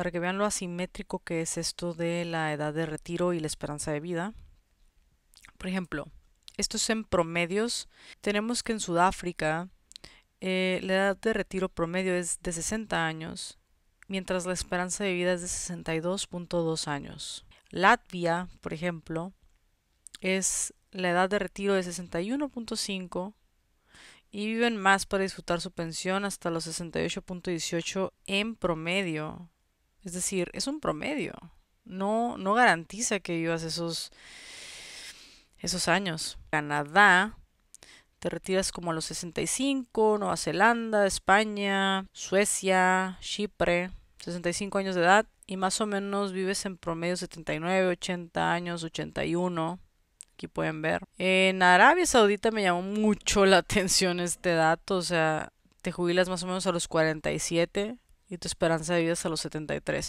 para que vean lo asimétrico que es esto de la edad de retiro y la esperanza de vida. Por ejemplo, esto es en promedios. Tenemos que en Sudáfrica eh, la edad de retiro promedio es de 60 años, mientras la esperanza de vida es de 62.2 años. Latvia, por ejemplo, es la edad de retiro de 61.5 y viven más para disfrutar su pensión hasta los 68.18 en promedio. Es decir, es un promedio. No, no garantiza que vivas esos, esos años. Canadá, te retiras como a los 65, Nueva Zelanda, España, Suecia, Chipre, 65 años de edad y más o menos vives en promedio 79, 80 años, 81. Aquí pueden ver. En Arabia Saudita me llamó mucho la atención este dato, o sea, te jubilas más o menos a los 47 y tu esperanza de vida es a los 73.